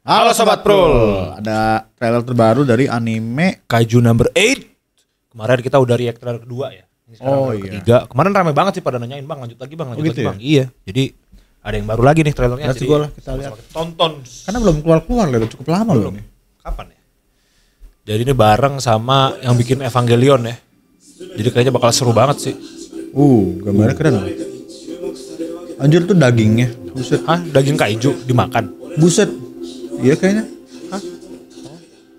Halo Sobat Pro. Ada trailer terbaru dari anime Kaiju Number 8. Kemarin kita udah react trailer kedua ya. Ini oh iya. Ketiga. Kemarin ramai banget sih pada nanyain bang lanjut lagi bang lanjut oh, gitu lagi ya? bang. Iya. Jadi ada yang baru lagi nih trailernya. Nanti gue lah kita lihat. Kita tonton. Karena belum keluar keluar lho. cukup lama belum. loh nih. Ya? Kapan ya? Jadi ini bareng sama yang bikin Evangelion ya. Jadi kayaknya bakal seru banget sih. Uh, gambarnya keren loh. Anjir tuh dagingnya. Buset. Hah, daging kaiju dimakan. Buset, Iya kayaknya. Hah?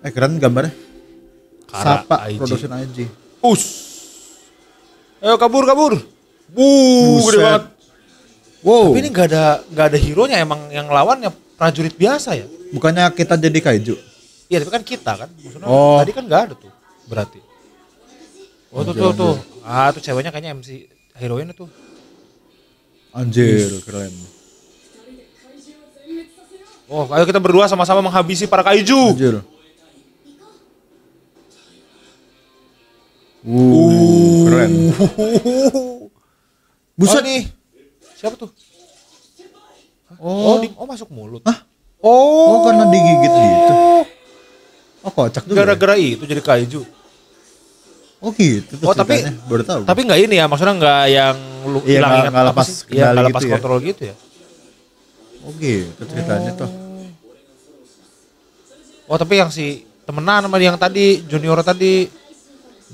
Eh keren gambarnya. Kara Sapa IG. Production IG. Us. Ayo kabur kabur. Bu, gede banget. Wow. Tapi ini gak ada gak ada hero nya emang yang lawannya prajurit biasa ya. Bukannya kita jadi kaiju? Iya tapi kan kita kan. Maksudnya oh. tadi kan gak ada tuh berarti. Oh tuh tuh tuh. Ah tuh ceweknya kayaknya MC heroin itu. tuh. Anjir keren. Oh, ayo kita berdua sama-sama menghabisi para kaiju. Anjir. Uh, uh. keren. Buset oh, nih. Siapa tuh? Oh, oh, di, oh masuk mulut. Hah? Oh. oh. oh, karena digigit gitu. Oh, kocak juga. Gara-gara ya? itu jadi kaiju. Oh gitu. Oh tapi baru tahu. Tapi nggak ini ya, maksudnya nggak yang lu iya, hilang ingat lepas, apa iya, lepas gitu ya? kontrol ya. gitu ya. Oke, oh, gitu ceritanya oh. tuh. Oh tapi yang si temenan sama yang tadi junior tadi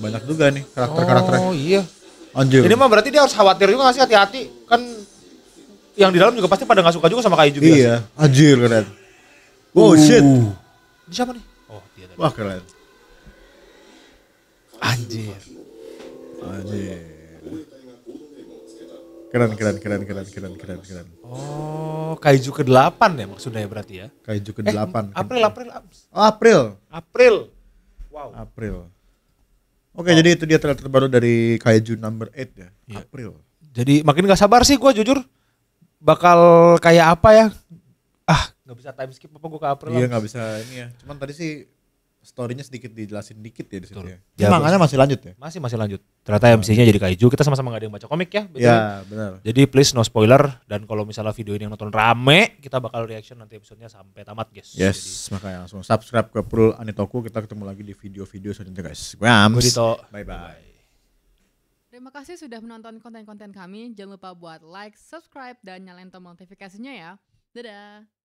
banyak juga nih karakter-karakternya. Oh iya. Anjir. Ini mah berarti dia harus khawatir juga gak sih hati-hati kan yang di dalam juga pasti pada nggak suka juga sama kayu juga. Iya. Anjir keren. Wow oh, uh. shit. Ini siapa nih? Oh dia tadi. Wah keren. Anjir. Anjir. Keren keren keren keren keren keren keren. Oh kayu kaiju ke-8 ya maksudnya ya berarti ya. Kaiju ke-8. Eh, April, April. Oh, April. April. Wow. April. Oke, wow. jadi itu dia trailer terbaru dari Kaiju number 8 ya. Yeah. April. Jadi makin gak sabar sih gue jujur. Bakal kayak apa ya? Ah, gak bisa time skip apa gue ke April. Iya, gak bisa ini ya. Cuman tadi sih story-nya sedikit dijelasin dikit ya di situ ya. ya. Makanya masih lanjut ya? Masih masih lanjut ternyata iya. MC-nya jadi kaiju kita sama-sama nggak ada yang baca komik ya betul ya benar jadi please no spoiler dan kalau misalnya video ini yang nonton rame kita bakal reaction nanti episodenya sampai tamat guys yes jadi, makanya langsung subscribe ke Prul Anitoku kita ketemu lagi di video-video selanjutnya guys Grams bye bye Terima kasih sudah menonton konten-konten kami. Jangan lupa buat like, subscribe, dan nyalain tombol notifikasinya ya. Dadah!